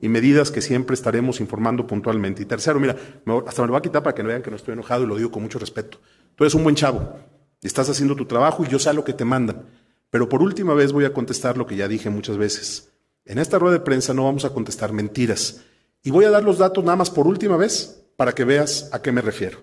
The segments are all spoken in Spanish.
y medidas que siempre estaremos informando puntualmente. Y tercero, mira, hasta me lo va a quitar para que no vean que no estoy enojado y lo digo con mucho respeto. Tú eres un buen chavo, y estás haciendo tu trabajo y yo sé lo que te mandan. Pero por última vez voy a contestar lo que ya dije muchas veces. En esta rueda de prensa no vamos a contestar mentiras. Y voy a dar los datos nada más por última vez para que veas a qué me refiero.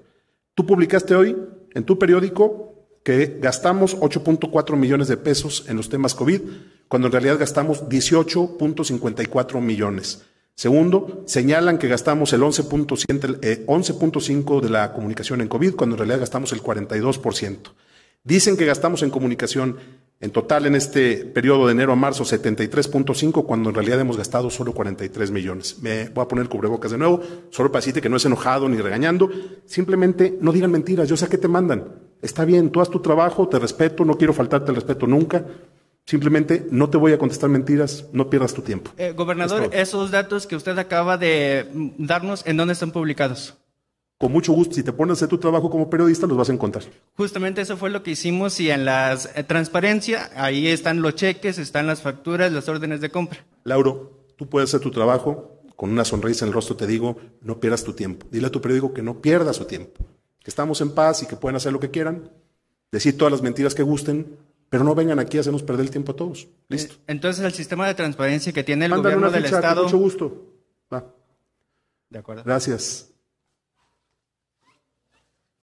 Tú publicaste hoy en tu periódico que gastamos 8.4 millones de pesos en los temas COVID, cuando en realidad gastamos 18.54 millones. Segundo, señalan que gastamos el 11.5 eh, de la comunicación en COVID, cuando en realidad gastamos el 42%. Dicen que gastamos en comunicación en total en este periodo de enero a marzo 73.5, cuando en realidad hemos gastado solo 43 millones. Me voy a poner cubrebocas de nuevo, solo para decirte que no es enojado ni regañando. Simplemente no digan mentiras, yo sé a qué te mandan está bien, tú haz tu trabajo, te respeto, no quiero faltarte el respeto nunca. Simplemente no te voy a contestar mentiras, no pierdas tu tiempo. Eh, gobernador, esos datos que usted acaba de mm, darnos, ¿en dónde están publicados? Con mucho gusto, si te pones a hacer tu trabajo como periodista, los vas a encontrar. Justamente eso fue lo que hicimos y en la eh, transparencia, ahí están los cheques, están las facturas, las órdenes de compra. Lauro, tú puedes hacer tu trabajo, con una sonrisa en el rostro te digo, no pierdas tu tiempo. Dile a tu periódico que no pierda su tiempo que estamos en paz y que pueden hacer lo que quieran, decir todas las mentiras que gusten, pero no vengan aquí a hacernos perder el tiempo a todos. Listo. Eh, entonces, el sistema de transparencia que tiene el gobierno del ficha, Estado. mucho gusto. De acuerdo. Gracias.